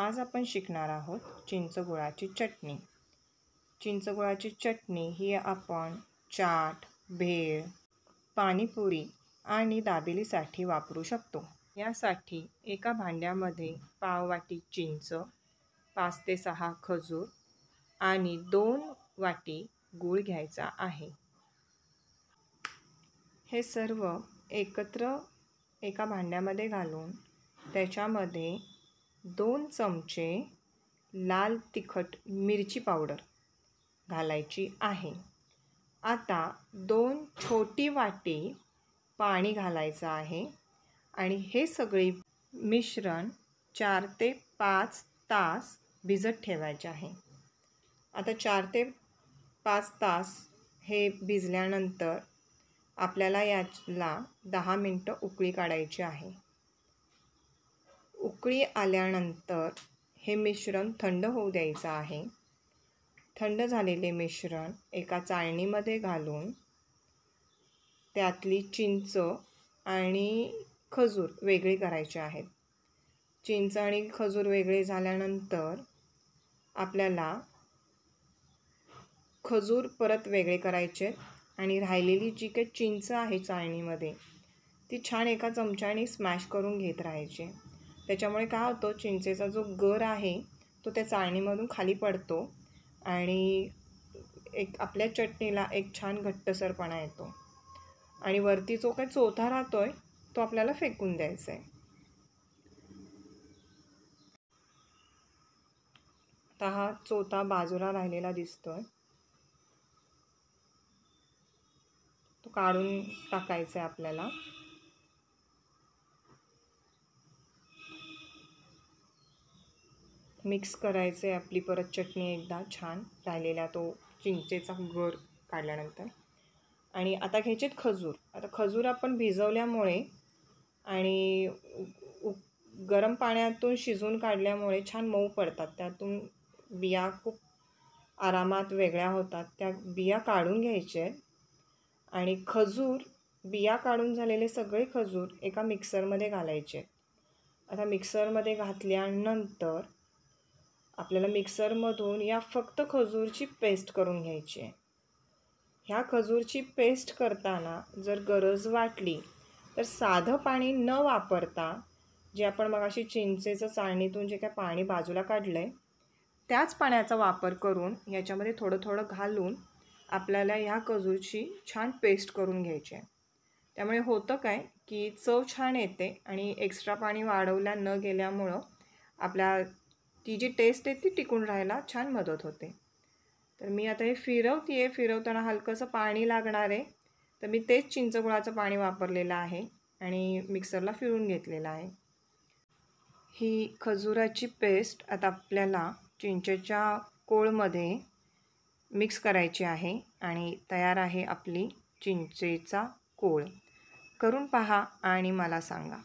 आज आपण शिकणार आहोत चिंचगुळाची चटणी चिंचगुळाची चटणी ही आपण चाट भेळ पाणीपुरी आणि दाबेलीसाठी वापरू शकतो यासाठी एका भांड्यामध्ये पाववाटी चिंच पाच ते सहा खजूर आणि दोन वाटी गूळ घ्यायचा आहे हे सर्व एकत्र एका भांड्यामध्ये घालून त्याच्यामध्ये दोन चमचे लाल तिखट मिरची पावडर घालायची आहे आता दोन छोटी वाटी पाणी घालायचं आहे आणि हे सगळे मिश्रण चार ते पाच तास भिजत ठेवायचे आहे आता चार ते पाच तास हे भिजल्यानंतर आपल्याला याला दहा मिनटं उकळी काढायची आहे उकळी आल्यानंतर हे मिश्रण थंड होऊ द्यायचं आहे थंड झालेले मिश्रण एका चाळणीमध्ये घालून त्यातली चिंच आणि खजूर वेगळे करायचे आहेत चिंच आणि खजूर वेगळे झाल्यानंतर आपल्याला खजूर परत वेगळे करायचे आणि राहिलेली जी काही चिंच आहे चाळणीमध्ये ती छान एका चमच्याने स्मॅश करून घेत राहायचे त्याच्यामुळे काय होतं चिंचेचा जो गर आहे तो त्या चाळणीमधून खाली पडतो आणि एक आपल्या चटणीला एक छान घट्टसरपणा येतो आणि वरती जो काही चोथा राहतो तो आपल्याला फेकून द्यायचा आहे आता हा चोथा बाजूला राहिलेला दिसतोय तो काढून टाकायचा आहे आपल्याला मिक्स करायचं आहे आपली परत चटणी एकदा छान राहिलेला तो चिंचेचा गर काढल्यानंतर आणि आता घ्यायचे खजूर आता खजूर आपण भिजवल्यामुळे आणि गरम पाण्यातून शिजवून काढल्यामुळे छान मऊ पडतात त्यातून बिया खूप आरामात वेगळ्या होतात त्या बिया काढून घ्यायचे आहेत आणि खजूर बिया काढून झालेले सगळे खजूर एका मिक्सरमध्ये घालायचे आता मिक्सरमध्ये घातल्यानंतर आपल्याला मिक्सरमधून या फक्त खजूरची पेस्ट करून घ्यायची आहे ह्या खजूरची पेस्ट करताना जर गरज वाटली तर साधं पाणी न वापरता जे आपण मग अशी चिंचेचं चाळणीतून जे काय पाणी बाजूला काढलं आहे त्याच पाण्याचा वापर करून याच्यामध्ये थोडं थोडं घालून आपल्याला ह्या खजूरची छान पेस्ट करून घ्यायची आहे त्यामुळे होतं काय की चव छान येते आणि एक्स्ट्रा पाणी वाढवल्या न गेल्यामुळं आपल्या ती जी टेस्ट आहे ती टिकून राहायला छान मदत होते तर मी आता हे फिरवती आहे फिरवताना हलकंसं पाणी लागणार आहे तर मी तेच चिंचगुळाचं पाणी वापरलेलं आहे आणि मिक्सरला फिरून घेतलेलं आहे ही खजुराची पेस्ट आता आपल्याला चिंचेच्या कोळमध्ये मिक्स करायची आहे आणि तयार आहे आपली चिंचेचा कोळ करून पहा आणि मला सांगा